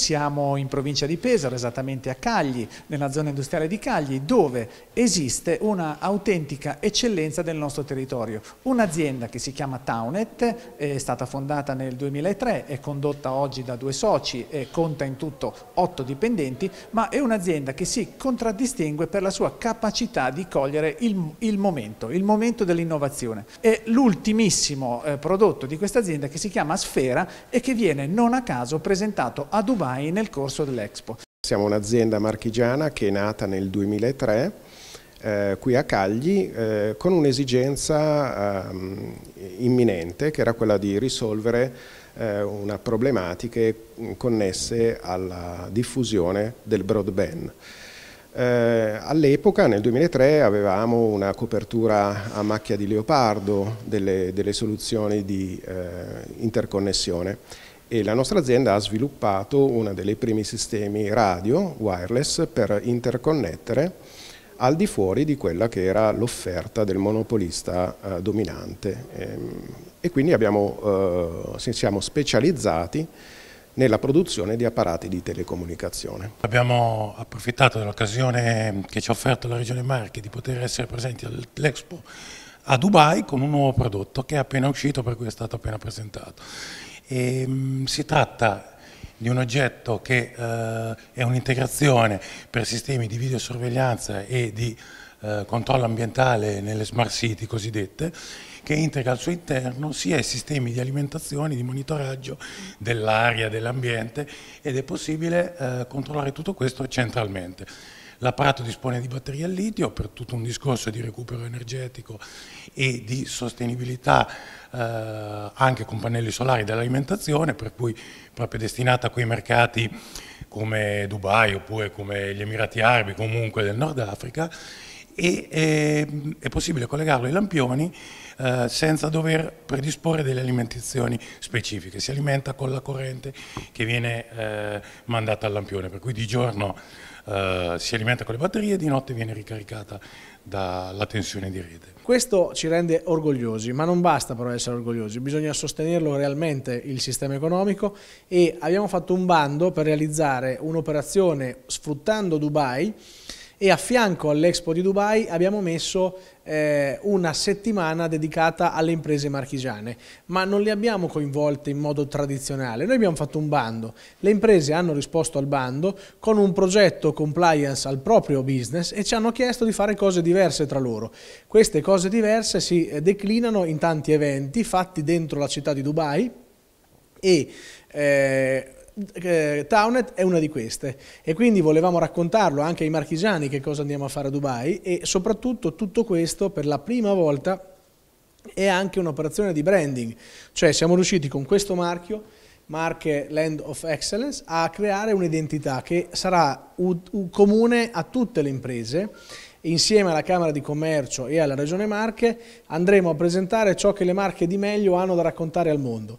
Siamo in provincia di Pesaro, esattamente a Cagli, nella zona industriale di Cagli, dove esiste una autentica eccellenza del nostro territorio. Un'azienda che si chiama Townet, è stata fondata nel 2003, è condotta oggi da due soci e conta in tutto otto dipendenti, ma è un'azienda che si contraddistingue per la sua capacità di cogliere il, il momento, il momento dell'innovazione. È l'ultimissimo eh, prodotto di questa azienda che si chiama Sfera e che viene non a caso presentato a Dubai fai nel corso dell'Expo. Siamo un'azienda marchigiana che è nata nel 2003 eh, qui a Cagli eh, con un'esigenza eh, imminente che era quella di risolvere eh, una problematica connesse alla diffusione del broadband. Eh, All'epoca, nel 2003, avevamo una copertura a macchia di leopardo delle, delle soluzioni di eh, interconnessione e la nostra azienda ha sviluppato uno dei primi sistemi radio wireless per interconnettere al di fuori di quella che era l'offerta del monopolista eh, dominante ehm, e quindi abbiamo, eh, siamo specializzati nella produzione di apparati di telecomunicazione. Abbiamo approfittato dell'occasione ehm, che ci ha offerto la Regione Marche di poter essere presenti all'Expo a Dubai con un nuovo prodotto che è appena uscito per cui è stato appena presentato. E, ehm, si tratta di un oggetto che eh, è un'integrazione per sistemi di videosorveglianza e di eh, controllo ambientale nelle smart city cosiddette, che integra al suo interno sia i sistemi di alimentazione, di monitoraggio dell'aria, dell'ambiente ed è possibile eh, controllare tutto questo centralmente. L'apparato dispone di batterie al litio per tutto un discorso di recupero energetico e di sostenibilità eh, anche con pannelli solari dell'alimentazione, per cui proprio destinata a quei mercati come Dubai oppure come gli Emirati Arabi, comunque del Nord Africa e eh, è possibile collegarlo ai lampioni eh, senza dover predisporre delle alimentazioni specifiche, si alimenta con la corrente che viene eh, mandata al lampione, per cui di giorno eh, si alimenta con le batterie e di notte viene ricaricata dalla tensione di rete. Questo ci rende orgogliosi, ma non basta però essere orgogliosi, bisogna sostenerlo realmente il sistema economico e abbiamo fatto un bando per realizzare un'operazione sfruttando Dubai e a fianco all'Expo di Dubai abbiamo messo eh, una settimana dedicata alle imprese marchigiane, ma non le abbiamo coinvolte in modo tradizionale, noi abbiamo fatto un bando, le imprese hanno risposto al bando con un progetto compliance al proprio business e ci hanno chiesto di fare cose diverse tra loro. Queste cose diverse si eh, declinano in tanti eventi fatti dentro la città di Dubai e eh, eh, Townet è una di queste e quindi volevamo raccontarlo anche ai marchigiani che cosa andiamo a fare a Dubai e soprattutto tutto questo per la prima volta è anche un'operazione di branding, cioè siamo riusciti con questo marchio Marche Land of Excellence a creare un'identità che sarà comune a tutte le imprese insieme alla Camera di Commercio e alla Regione Marche andremo a presentare ciò che le Marche di meglio hanno da raccontare al mondo.